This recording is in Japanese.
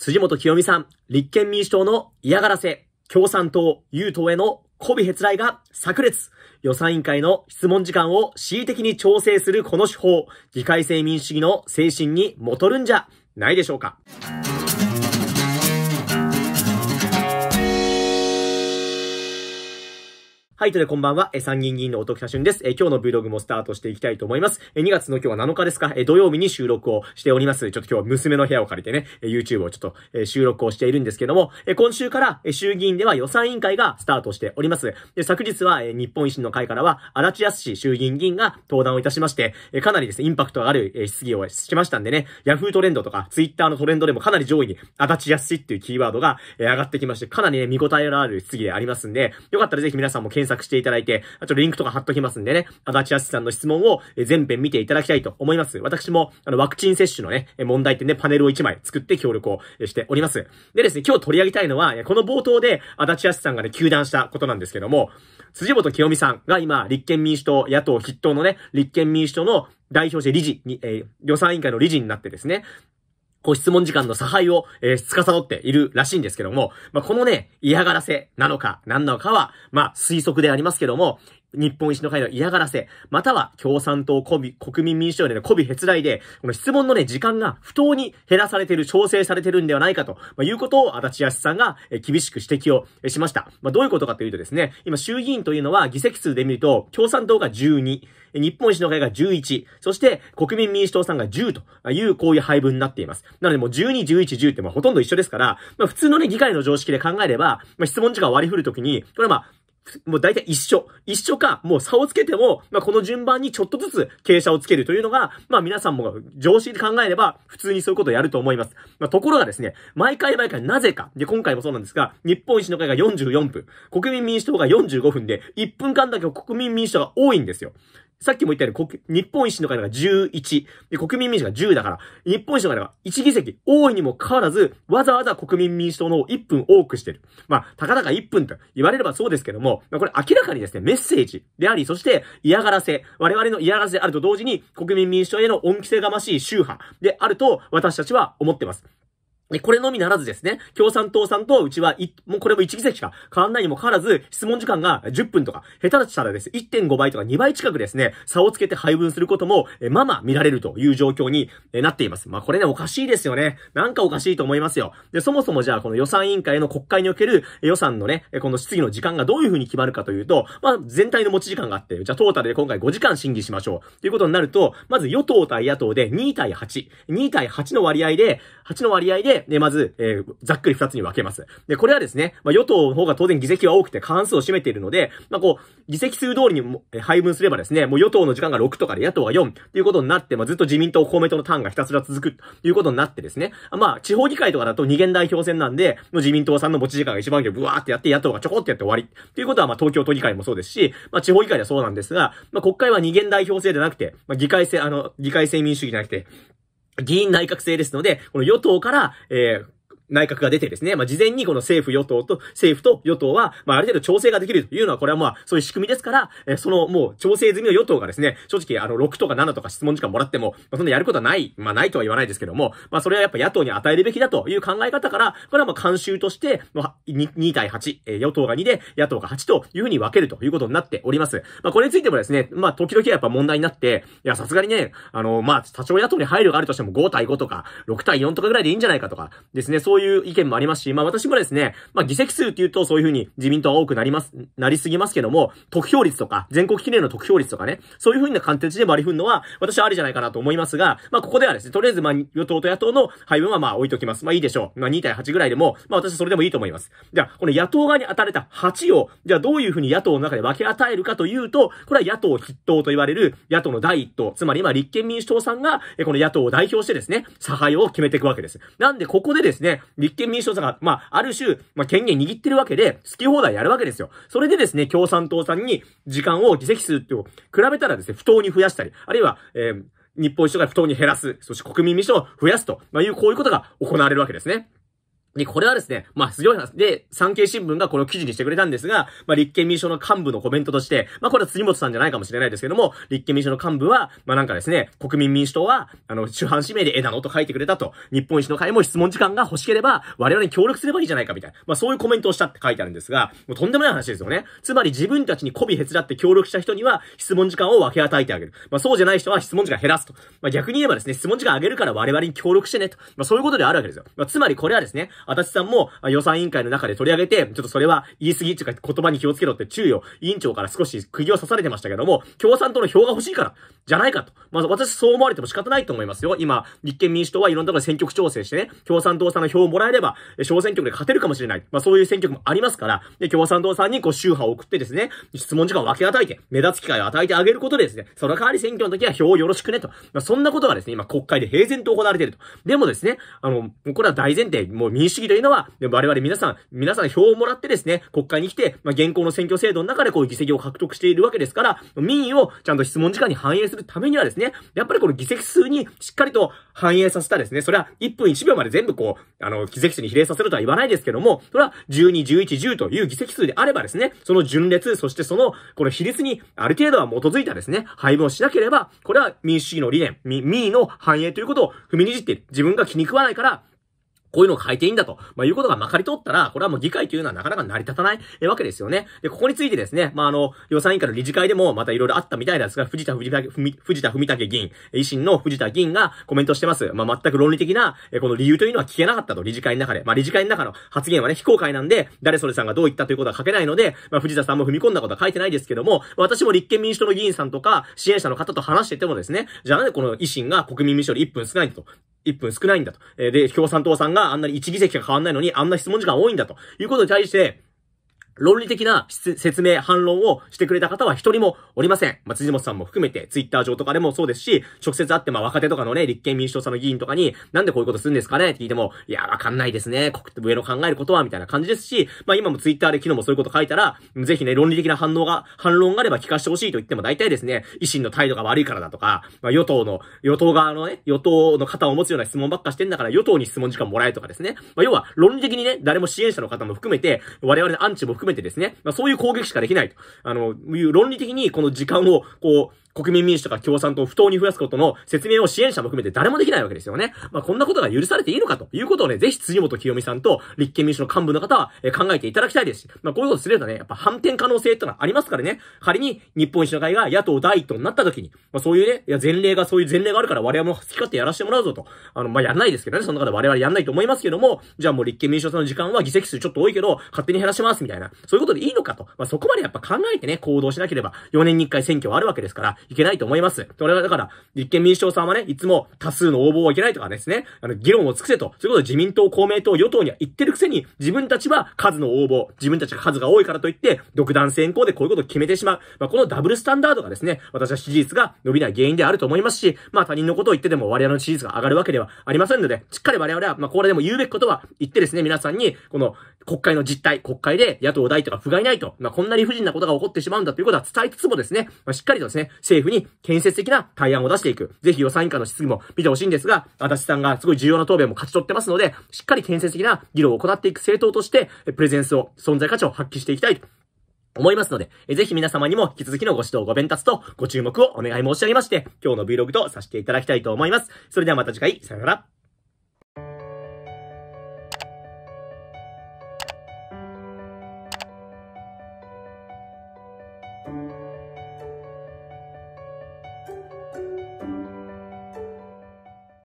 辻元清美さん、立憲民主党の嫌がらせ、共産党、優党への媚びへつらいが炸裂。予算委員会の質問時間を恣意的に調整するこの手法、議会制民主主義の精神にもとるんじゃないでしょうか。はい、というこんばんは。え、参議院議員の音しゅんです。え、今日の Vlog もスタートしていきたいと思います。え、2月の今日は7日ですかえ、土曜日に収録をしております。ちょっと今日は娘の部屋を借りてね、え、YouTube をちょっと、え、収録をしているんですけども、え、今週から、え、衆議院では予算委員会がスタートしております。で、昨日は、え、日本維新の会からは、足立康衆議院議員が登壇をいたしまして、え、かなりですね、インパクトがある、え、質疑をしましたんでね、Yahoo トレンドとか Twitter のトレンドでもかなり上位に、足立康っていうキーワードが、え、上がってきまして、かなりね、見応えのある質疑でありますんで、よかったらぜひ皆さんも検索索していただいて、ちょっとリンクとか貼っときますんでね、足立康さんの質問を全編見ていただきたいと思います。私も、あの、ワクチン接種のね、問題点でパネルを1枚作って協力をしております。でですね、今日取り上げたいのは、この冒頭で足立康さんがね、休断したことなんですけども、辻本清美さんが今、立憲民主党、野党筆頭のね、立憲民主党の代表者理事に、えー、予算委員会の理事になってですね、ご質問時間の差配を、えー、司っているらしいんですけども、まあ、このね、嫌がらせなのか、何なのかは、まあ、推測でありますけども、日本維新の会の嫌がらせ、または共産党国民民主党への媚びへいで、この質問のね、時間が不当に減らされている、調整されているんではないかと、まあ、いうことを足立康さんが厳しく指摘をしました。まあ、どういうことかというとですね、今衆議院というのは議席数で見ると、共産党が12、日本維新の会が11、そして国民民主党さんが10というこういう配分になっています。なのでもう12、11、10ってまあほとんど一緒ですから、まあ普通のね、議会の常識で考えれば、まあ質問時間を割り振るときに、これはまあもう大体一緒。一緒か、もう差をつけても、まあ、この順番にちょっとずつ傾斜をつけるというのが、まあ、皆さんも常識で考えれば、普通にそういうことをやると思います。まあ、ところがですね、毎回毎回なぜか、で、今回もそうなんですが、日本維新の会が44分、国民民主党が45分で、1分間だけ国民民主党が多いんですよ。さっきも言ったように、日本維新の会が11、国民民主が10だから、日本維新の会が1議席多いにもかかわらず、わざわざ国民民主党の1分多くしてる。まあ、たかだか1分と言われればそうですけども、まあ、これ明らかにですね、メッセージであり、そして嫌がらせ、我々の嫌がらせであると同時に、国民民主党への恩着せがましい宗派であると、私たちは思ってます。これのみならずですね、共産党さんとうちは、もうこれも1議席しか変わんないにも変わらず、質問時間が10分とか、下手だしたらです、1.5倍とか2倍近くですね、差をつけて配分することも、えまま見られるという状況になっています。まあこれね、おかしいですよね。なんかおかしいと思いますよ。で、そもそもじゃあこの予算委員会の国会における予算のね、この質疑の時間がどういうふうに決まるかというと、まあ全体の持ち時間があって、じゃあトータルで今回5時間審議しましょう。ということになると、まず与党対野党で2対8、2対8の割合で、8の割合で、で、まず、えー、ざっくり二つに分けます。で、これはですね、まあ、与党の方が当然議席は多くて過半数を占めているので、まあ、こう、議席数通りに配分すればですね、もう与党の時間が6とかで野党が4っていうことになって、まあ、ずっと自民党、公明党のターンがひたすら続くということになってですね、まあ、地方議会とかだと二元代表選なんで、もう自民党さんの持ち時間が一番ブワーってやって、野党がちょこってやって終わり。ということは、まあ、東京都議会もそうですし、まあ、地方議会ではそうなんですが、まあ、国会は二元代表制じゃなくて、まあ、議会制、あの、議会制民主主義じゃなくて、議員内閣制ですので、この与党から、えー、内閣が出てですね、まあ、事前にこの政府与党と、政府と与党は、まあ、ある程度調整ができるというのは、これはまあ、そういう仕組みですから、えー、そのもう調整済みの与党がですね、正直あの、6とか7とか質問時間もらっても、まあ、そんなやることはない、まあ、ないとは言わないですけども、まあ、それはやっぱ野党に与えるべきだという考え方から、これはまあ、慣習として、まあ、2対8、えー、与党が2で、野党が8というふうに分けるということになっております。まあ、これについてもですね、まあ、時々やっぱ問題になって、いや、さすがにね、あの、まあ、多少野党に配慮があるとしても5対5とか、6対4とかぐらいでいいんじゃないかとか、ですね、そういうそういう意見もありますし、まあ私もですね、まあ議席数っていうとそういうふうに自民党は多くなります、なりすぎますけども、得票率とか、全国記念の得票率とかね、そういうふうな観点で割り振るのは、私はありじゃないかなと思いますが、まあここではですね、とりあえずまあ与党と野党の配分はまあ置いときます。まあいいでしょう。まあ2対8ぐらいでも、まあ私はそれでもいいと思います。じゃあ、この野党側に当たれた8を、じゃあどういうふうに野党の中で分け与えるかというと、これは野党筆頭と言われる野党の第一党、つまり今立憲民主党さんが、この野党を代表してですね、差配を決めていくわけです。なんでここでですね、立憲民主党さんが、まあ、ある種、まあ、権限握ってるわけで、好き放題やるわけですよ。それでですね、共産党さんに時間を議席数ってを比べたらですね、不当に増やしたり、あるいは、えー、日本一党が不当に減らす、そして国民民主党を増やすと、まあ、いう、こういうことが行われるわけですね。で、これはですね、まあ、すごい話で、産経新聞がこの記事にしてくれたんですが、まあ、立憲民主党の幹部のコメントとして、まあ、これは杉本さんじゃないかもしれないですけども、立憲民主党の幹部は、まあ、なんかですね、国民民主党は、あの、主犯指名で枝野と書いてくれたと、日本維新の会も質問時間が欲しければ、我々に協力すればいいじゃないかみたいな、まあ、そういうコメントをしたって書いてあるんですが、もうとんでもない話ですよね。つまり自分たちに媚びへつらって協力した人には、質問時間を分け与えてあげる。まあ、そうじゃない人は質問時間減らすと。まあ、逆に言えばですね、質問時間上げるから我々に協力してねと。まあ、そういうことであるわけですよ。まあ、つまりこれはですね、足立さんも予算委員会の中で取り上げて、ちょっとそれは言い過ぎっていうか言葉に気をつけろって注意を委員長から少し釘を刺されてましたけども、共産党の票が欲しいから、じゃないかと。まず私そう思われても仕方ないと思いますよ。今、立憲民主党はいろんなところで選挙区調整してね、共産党さんの票をもらえれば、小選挙区で勝てるかもしれない。まあそういう選挙区もありますから、で、共産党さんにこう宗派を送ってですね、質問時間を分け与えて、目立つ機会を与えてあげることでですね、その代わり選挙の時は票をよろしくねと。まあそんなことがですね、今国会で平然と行われていると。でもですね、あの、これは大前提、もう民主義というのは、我々皆さん、皆さん票をもらってですね、国会に来て、まあ、現行の選挙制度の中でこう議席を獲得しているわけですから、民意をちゃんと質問時間に反映するためにはですね、やっぱりこの議席数にしっかりと反映させたですね、それは1分1秒まで全部こう、あの、議席数に比例させるとは言わないですけども、それは12、11、10という議席数であればですね、その順列、そしてその、この比率にある程度は基づいたですね、配分をしなければ、これは民主主義の理念、民意の反映ということを踏みにじって自分が気に食わないから、こういうのを変えていいんだと、まあ、いうことがまかり通ったら、これはもう議会というのはなかなか成り立たないわけですよね。で、ここについてですね、まあ、あの、予算委員会の理事会でもまたいろいろあったみたいですが、藤田藤田藤田文武議員、維新の藤田議員がコメントしてます。まあ、全く論理的な、この理由というのは聞けなかったと、理事会の中で。まあ、理事会の中の発言はね、非公開なんで、誰それさんがどう言ったということは書けないので、まあ、藤田さんも踏み込んだことは書いてないですけども、私も立憲民主党の議員さんとか、支援者の方と話しててもですね、じゃあなんでこの維新が国民民主党よ1分少ないんだと、1分少ないんだと。えで、共産党さんががあんなに1議席しか変わんないのに、あんな質問時間多いんだということに対して、論理的な説明、反論をしてくれた方は一人もおりません。まあ、辻元さんも含めて、ツイッター上とかでもそうですし、直接会って、まあ、若手とかのね、立憲民主党さんの議員とかに、なんでこういうことするんですかねって聞いても、いや、わかんないですね。上の考えることは、みたいな感じですし、まあ、今もツイッターで昨日もそういうこと書いたら、ぜひね、論理的な反応が、反論があれば聞かせてほしいと言っても大体ですね、維新の態度が悪いからだとか、まあ、与党の、与党側のね、与党の肩を持つような質問ばっかしてんだから、与党に質問時間もらえとかですね。まあ、要は、論理的にね、誰も支援者の方も含めて、我々のアンチも含めて含めてですね、まあそういう攻撃しかできないと。あの、いう論理的にこの時間を、こう、国民民主とか共産党を不当に増やすことの説明を支援者も含めて誰もできないわけですよね。まあ、こんなことが許されていいのかということをね、ぜひ辻元清美さんと立憲民主の幹部の方は、え考えていただきたいですし、まあ、こういうことすればね、やっぱ反転可能性ってのはありますからね、仮に日本維新の会が野党第一党になった時に、まあ、そういうね、いや前例が、そういう前例があるから我々も好き勝手やらせてもらうぞと。あの、まあ、やらないですけどね、その中で我々やんないと思いますけども、じゃあもう立憲民主党さんの時間は議席数ちょっと多いけど、勝手に減らしますみたいな、そういうことでいいのかと。まあ、そこまでやっぱ考えてね、行動しなければ、4年に1回選挙はあるわけですから、いけないと思います。これはだから、立憲民主党さんはね、いつも多数の応募はいけないとかですね、あの、議論を尽くせと、そういうことを自民党、公明党、与党には言ってるくせに、自分たちは数の応募、自分たちが数が多いからといって、独断先行でこういうことを決めてしまう。まあ、このダブルスタンダードがですね、私は支持率が伸びない原因であると思いますし、まあ、他人のことを言ってでも我々の支持率が上がるわけではありませんので、しっかり我々は、まあ、これでも言うべきことは言ってですね、皆さんに、この国会の実態、国会で野党大とか不甲斐ないと、まあ、こんな理不尽なことが起こってしまうんだということは伝えつつもですね、まあ、しっかりとですね、政府に建設的な対案を出していく。ぜひ予算委員会の質疑も見てほしいんですが、足立さんがすごい重要な答弁も勝ち取ってますので、しっかり建設的な議論を行っていく政党として、プレゼンスを、存在価値を発揮していきたいと思いますので、ぜひ皆様にも引き続きのご指導、ご弁達とご注目をお願い申し上げまして、今日の Vlog とさせていただきたいと思います。それではまた次回、さよなら。